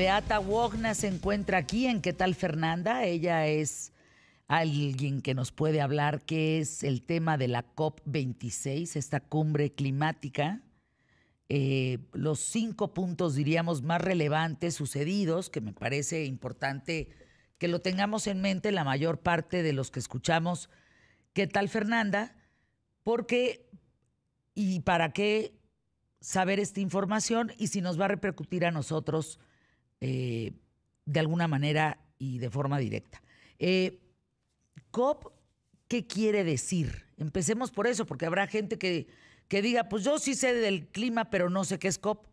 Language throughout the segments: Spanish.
Beata Wogna se encuentra aquí en ¿Qué tal Fernanda? Ella es alguien que nos puede hablar qué es el tema de la COP26, esta cumbre climática. Eh, los cinco puntos, diríamos, más relevantes sucedidos, que me parece importante que lo tengamos en mente la mayor parte de los que escuchamos. ¿Qué tal, Fernanda? Porque, ¿y para qué saber esta información? Y si nos va a repercutir a nosotros eh, de alguna manera y de forma directa. Eh, COP, ¿qué quiere decir? Empecemos por eso, porque habrá gente que, que diga, pues yo sí sé del clima, pero no sé qué es COP.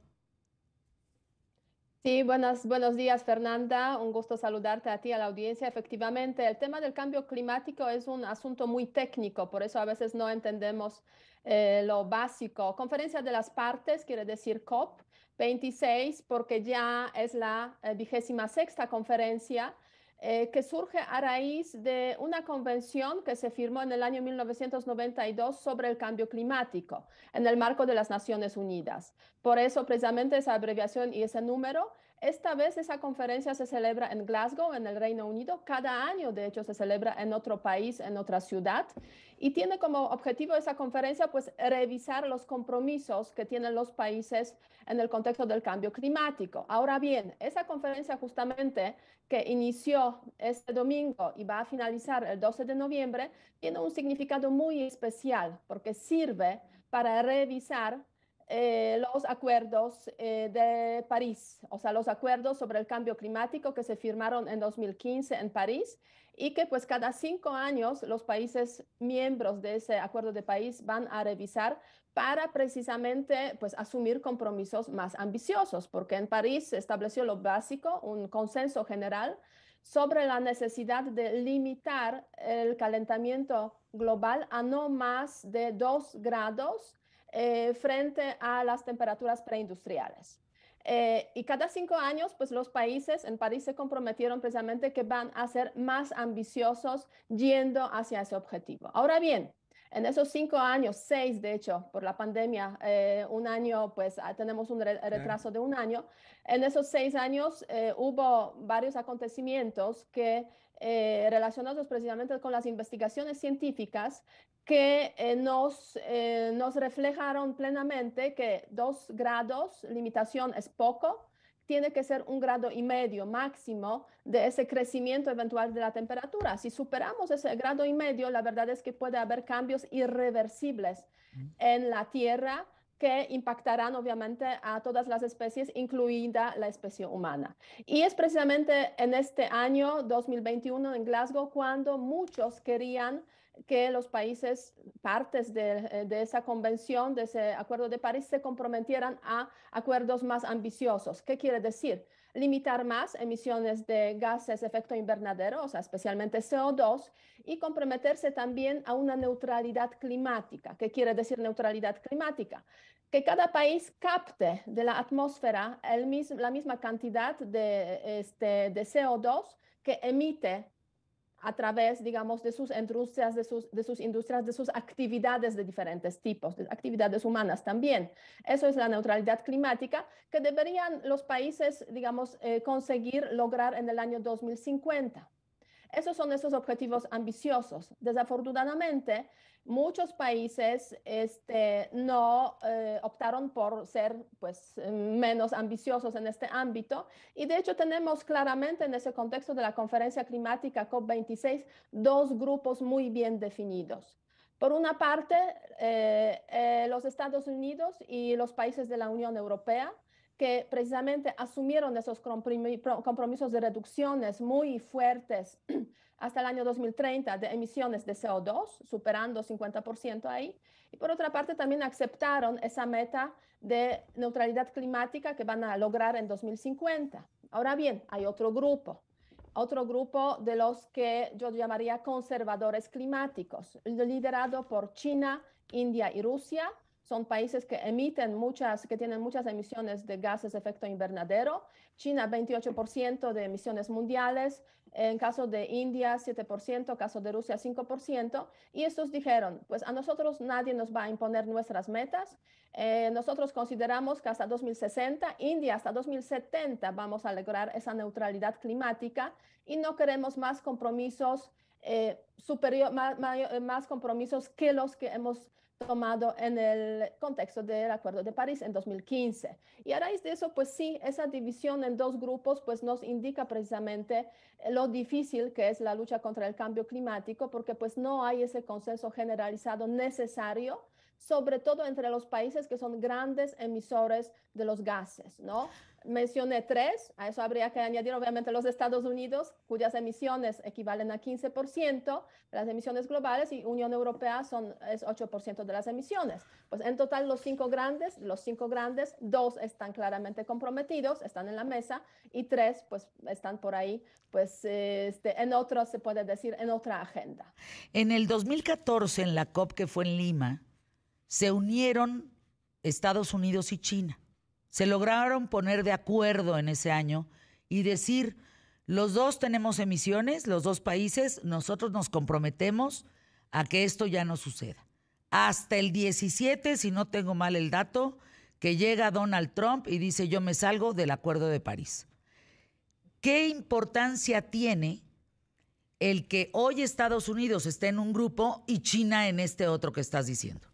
Sí, buenos días Fernanda, un gusto saludarte a ti, a la audiencia. Efectivamente, el tema del cambio climático es un asunto muy técnico, por eso a veces no entendemos eh, lo básico. Conferencia de las Partes quiere decir COP, 26 porque ya es la eh, vigésima sexta conferencia eh, que surge a raíz de una convención que se firmó en el año 1992 sobre el cambio climático en el marco de las Naciones Unidas. Por eso precisamente esa abreviación y ese número esta vez esa conferencia se celebra en Glasgow, en el Reino Unido. Cada año, de hecho, se celebra en otro país, en otra ciudad. Y tiene como objetivo esa conferencia, pues, revisar los compromisos que tienen los países en el contexto del cambio climático. Ahora bien, esa conferencia justamente que inició este domingo y va a finalizar el 12 de noviembre, tiene un significado muy especial porque sirve para revisar eh, los acuerdos eh, de París, o sea, los acuerdos sobre el cambio climático que se firmaron en 2015 en París y que pues cada cinco años los países miembros de ese acuerdo de París van a revisar para precisamente pues asumir compromisos más ambiciosos, porque en París se estableció lo básico, un consenso general sobre la necesidad de limitar el calentamiento global a no más de dos grados eh, frente a las temperaturas preindustriales. Eh, y cada cinco años, pues los países en París se comprometieron precisamente que van a ser más ambiciosos yendo hacia ese objetivo. Ahora bien, en esos cinco años, seis de hecho, por la pandemia, eh, un año, pues ah, tenemos un retraso de un año. En esos seis años eh, hubo varios acontecimientos que eh, relacionados precisamente con las investigaciones científicas que nos reflejaron plenamente que dos grados limitación es poco, tiene que ser un grado y medio máximo de ese crecimiento eventual de la temperatura. Si superamos ese grado y medio, la verdad es que puede haber cambios irreversibles en la Tierra que impactarán obviamente a todas las especies, incluida la especie humana. Y es precisamente en este año 2021 en Glasgow cuando muchos querían que los países partes eh, de, esa convención, de ese acuerdo de París, se comprometieran a acuerdos más ambiciosos. ¿Qué quiere decir? Limitar más emisiones de gases de efecto invernadero, especialmente CO2, y comprometerse también a una neutralidad climática. ¿Qué quiere decir neutralidad climática? que cada país capte de la atmósfera la misma cantidad de, este, de CO2 que emite a través, digamos, de sus industrias, de sus, de sus industrias, de sus actividades de diferentes tipos, de actividades humanas también. Eso es la neutralidad climática que deberían los países, digamos, eh, conseguir lograr en el año 2050. Esos son esos objetivos ambiciosos. Desafortunadamente, muchos países este, no eh, optaron por ser pues, menos ambiciosos en este ámbito. Y de hecho tenemos claramente en ese contexto de la conferencia climática COP26 dos grupos muy bien definidos. Por una parte, eh, eh, los Estados Unidos y los países de la Unión Europea, que precisamente asumieron esos compromisos de reducciones muy fuertes hasta el año 2030 de emisiones de CO2, superando 50% ahí. Y por otra parte, también aceptaron esa meta de neutralidad climática que van a lograr en 2050. Ahora bien, hay otro grupo, otro grupo de los que yo llamaría conservadores climáticos, liderado por China, India y Rusia son países que emiten muchas, que tienen muchas emisiones de gases de efecto invernadero. China, 28% de emisiones mundiales. En caso de India, 7%. Caso de Rusia, 5%. Y estos dijeron, pues a nosotros nadie nos va a imponer nuestras metas. Eh, nosotros consideramos que hasta 2060, India hasta 2070 vamos a lograr esa neutralidad climática y no queremos más compromisos eh, más, eh, más compromisos que los que hemos tomado en el contexto del Acuerdo de París en 2015. Y a raíz de eso, pues sí, esa división en dos grupos pues nos indica precisamente lo difícil que es la lucha contra el cambio climático, porque pues no hay ese consenso generalizado necesario sobre todo entre los países que son grandes emisores de los gases, ¿no? Mencioné tres, a eso habría que añadir obviamente los Estados Unidos, cuyas emisiones equivalen a 15% de las emisiones globales y Unión Europea son, es 8% de las emisiones. Pues en total los cinco grandes, los cinco grandes, dos están claramente comprometidos, están en la mesa y tres pues están por ahí, pues este, en otro, se puede decir, en otra agenda. En el 2014, en la COP que fue en Lima, se unieron Estados Unidos y China. Se lograron poner de acuerdo en ese año y decir, los dos tenemos emisiones, los dos países, nosotros nos comprometemos a que esto ya no suceda. Hasta el 17, si no tengo mal el dato, que llega Donald Trump y dice yo me salgo del Acuerdo de París. ¿Qué importancia tiene el que hoy Estados Unidos esté en un grupo y China en este otro que estás diciendo?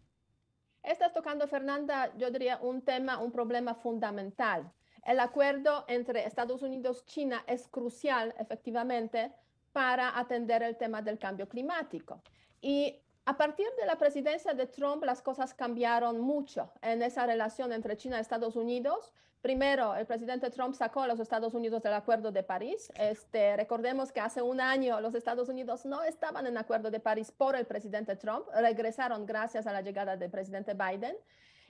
Fernanda, yo diría un tema, un problema fundamental. El acuerdo entre Estados Unidos China es crucial, efectivamente, para atender el tema del cambio climático. Y a partir de la presidencia de Trump, las cosas cambiaron mucho en esa relación entre China y Estados Unidos. Primero, el presidente Trump sacó a los Estados Unidos del Acuerdo de París. Este, recordemos que hace un año los Estados Unidos no estaban en Acuerdo de París por el presidente Trump. Regresaron gracias a la llegada del presidente Biden.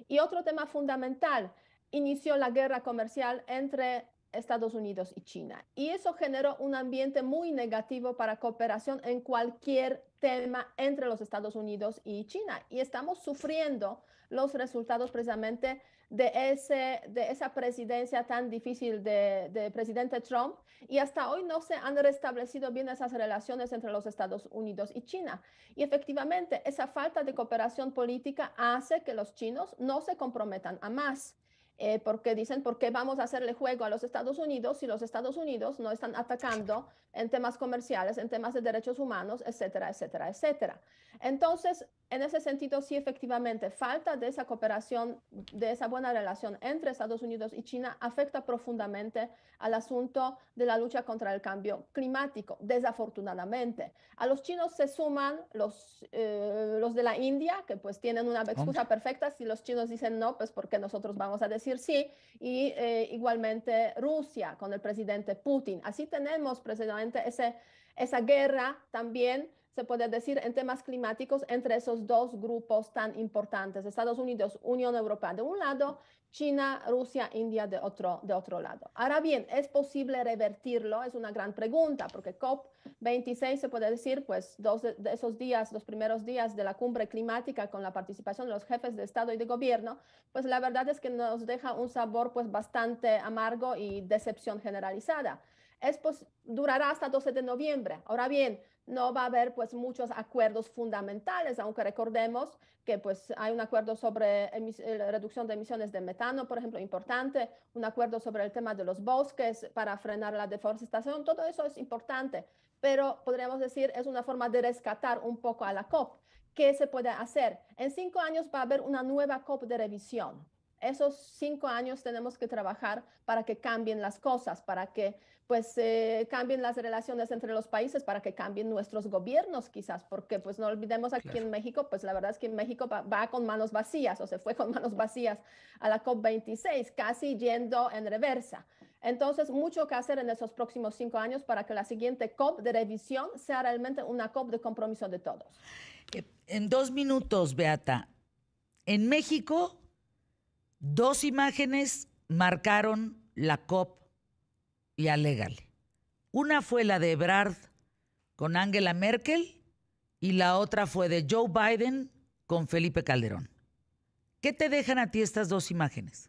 Y otro tema fundamental, inició la guerra comercial entre Estados Unidos y China. Y eso generó un ambiente muy negativo para cooperación en cualquier tema entre los Estados Unidos y China. Y estamos sufriendo los resultados precisamente de, ese, de esa presidencia tan difícil de, de presidente Trump. Y hasta hoy no se han restablecido bien esas relaciones entre los Estados Unidos y China. Y efectivamente, esa falta de cooperación política hace que los chinos no se comprometan a más. Eh, porque dicen, ¿por qué vamos a hacerle juego a los Estados Unidos si los Estados Unidos no están atacando en temas comerciales, en temas de derechos humanos, etcétera, etcétera, etcétera? Entonces, en ese sentido, sí, efectivamente, falta de esa cooperación, de esa buena relación entre Estados Unidos y China afecta profundamente al asunto de la lucha contra el cambio climático, desafortunadamente. A los chinos se suman los, eh, los de la India, que pues tienen una excusa perfecta. Si los chinos dicen no, pues porque nosotros vamos a decir decir sí, y eh, igualmente Rusia con el presidente Putin. Así tenemos precisamente esa guerra también se puede decir, en temas climáticos entre esos dos grupos tan importantes, Estados Unidos, Unión Europea de un lado, China, Rusia, India de otro, de otro lado. Ahora bien, ¿es posible revertirlo? Es una gran pregunta, porque COP26 se puede decir, pues, dos de, esos días, los primeros días de la cumbre climática con la participación de los jefes de Estado y de gobierno, pues la verdad es que nos deja un sabor, pues, bastante amargo y decepción generalizada. Es, pues, durará hasta 12 de noviembre. Ahora bien, no va a haber pues muchos acuerdos fundamentales, aunque recordemos que pues hay un acuerdo sobre eh, reducción de emisiones de metano, por ejemplo, importante, un acuerdo sobre el tema de los bosques para frenar la deforestación, todo eso es importante, pero podríamos decir es una forma de rescatar un poco a la COP. ¿Qué se puede hacer? En cinco años va a haber una nueva COP de revisión esos cinco años tenemos que trabajar para que cambien las cosas, para que pues eh, cambien las relaciones entre los países, para que cambien nuestros gobiernos quizás, porque pues no olvidemos aquí en México, pues la verdad es que México va, va, con manos vacías o se fue con manos vacías a la COP26, casi yendo en reversa. Entonces, mucho que hacer en esos próximos cinco años para que la siguiente COP de revisión sea realmente una COP de compromiso de todos. En dos minutos, Beata, en México Dos imágenes marcaron la COP y alégale. Una fue la de Ebrard con Angela Merkel y la otra fue de Joe Biden con Felipe Calderón. ¿Qué te dejan a ti estas dos imágenes?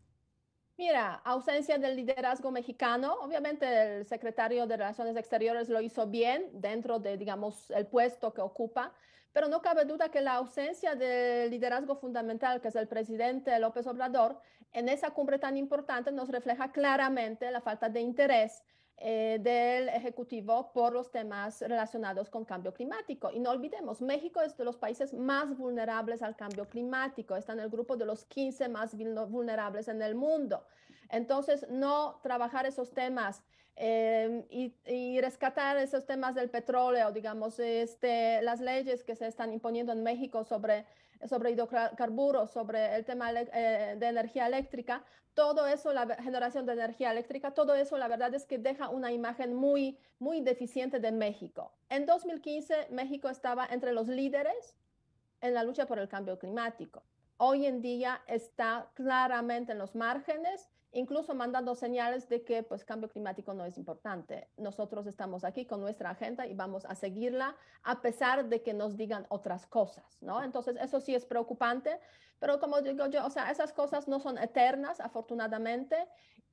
Mira, ausencia del liderazgo mexicano. Obviamente el secretario de Relaciones Exteriores lo hizo bien dentro de, digamos, el puesto que ocupa, pero no cabe duda que la ausencia del liderazgo fundamental, que es el presidente López Obrador, en esa cumbre tan importante nos refleja claramente la falta de interés eh, del Ejecutivo por los temas relacionados con cambio climático. Y no olvidemos, México es de los países más vulnerables al cambio climático, está en el grupo de los 15 más vulnerables en el mundo. Entonces, no trabajar esos temas em, y, y, rescatar esos temas del petróleo, digamos, este, las leyes que se están imponiendo en México sobre sobre hidrocarburos, sobre el tema eh, de energía eléctrica, todo eso, la generación de energía eléctrica, todo eso la verdad es que deja una imagen muy, muy deficiente de México. En 2015 México estaba entre los líderes en la lucha por el cambio climático. Hoy en día está claramente en los márgenes incluso mandando señales de que pues cambio climático no es importante. Nosotros estamos aquí con nuestra agenda y vamos a seguirla a pesar de que nos digan otras cosas, ¿no? Entonces eso sí es preocupante, pero como digo yo, o sea, esas cosas no son eternas afortunadamente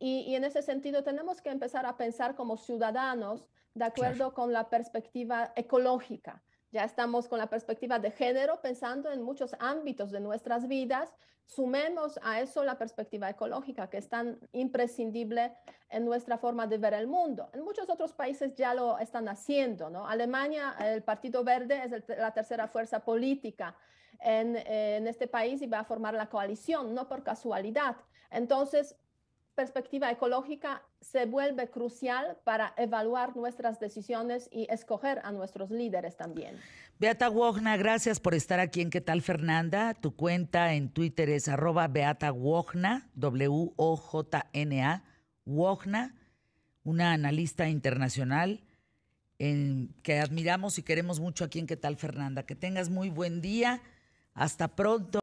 y, en ese sentido tenemos que empezar a pensar como ciudadanos de acuerdo con la perspectiva ecológica ya estamos con la perspectiva de género pensando en muchos ámbitos de nuestras vidas. Sumemos a eso la perspectiva ecológica, que es tan imprescindible en nuestra forma de ver el mundo. En muchos otros países ya lo están haciendo. ¿no? Alemania, el Partido Verde es la tercera fuerza política en, en este país y va a formar la coalición, no por casualidad. Entonces, perspectiva ecológica se vuelve crucial para evaluar nuestras decisiones y escoger a nuestros líderes también. Beata Wojna, gracias por estar aquí en ¿Qué tal Fernanda? Tu cuenta en Twitter es arroba Beata Wogna, W-O-J-N-A, Wojna, una analista internacional en, que admiramos y queremos mucho aquí en ¿Qué tal Fernanda? Que tengas muy buen día, hasta pronto.